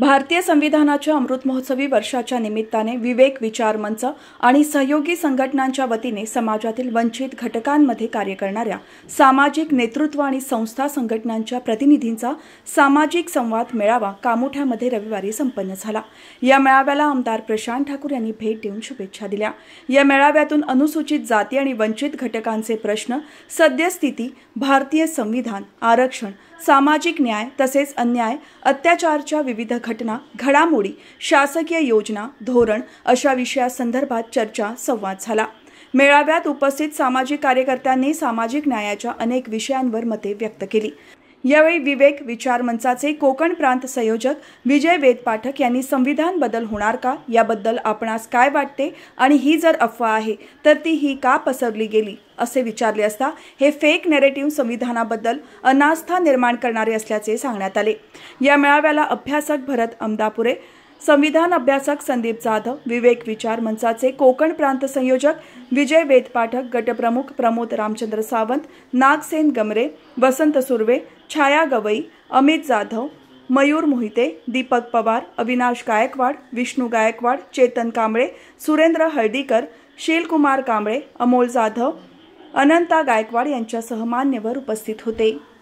भारतीय संविधानाच्या अमृत महोत्सवी वर्षाच्या निमित्ताने विवेक विचार मंच आणि सहयोगी संघटनांच्या वतीने समाजातील वंचित घटकांमध्ये कार्य करणाऱ्या सामाजिक नेतृत्व आणि संस्था संघटनांच्या प्रतिनिधींचा सामाजिक संवाद मेळावा कामोठ्यामध्ये रविवारी संपन्न झाला या मेळाव्याला आमदार प्रशांत ठाकूर यांनी भेट देऊन शुभेच्छा दिल्या या मेळाव्यातून अनुसूचित जाती आणि वंचित घटकांचे प्रश्न सद्यस्थिती भारतीय संविधान आरक्षण सामाजिक न्याय तसेच अन्याय अत्याचारच्या विविध घटना घडामोडी शासकीय योजना धोरण अशा विषयासंदर्भात चर्चा संवाद झाला मेळाव्यात उपस्थित सामाजिक कार्यकर्त्यांनी सामाजिक न्यायाच्या अनेक विषयांवर मते व्यक्त केली यावेळी विवेक विचार मंचाचे कोकण प्रांत संयोजक विजय वेद पाठक यांनी संविधान बदल होणार का याबद्दल आपणास काय वाटते आणि ही जर अफवा आहे तर ती ही का पसरली गेली असे विचारले असता हे फेक नेरेटिव्ह संविधानाबद्दल अनास्था निर्माण करणारे असल्याचे सांगण्यात आले या मेळाव्याला अभ्यासक भरत अमदापुरे संविधान अभ्यासक संदीप जाधव विवेक विचार मंचाचे कोकण प्रांत संयोजक विजय वेदपाठक गटप्रमुख प्रमोद रामचंद्र सावंत नागसेन गमरे वसंत सुर्वे छाया गवई अमित जाधव मयूर मोहिते दीपक पवार अविनाश गायकवाड विष्णू गायकवाड चेतन कांबळे सुरेंद्र हळदीकर शीलकुमार कांबळे अमोल जाधव अनंता गायकवाड यांच्यासह मान्यवर उपस्थित होते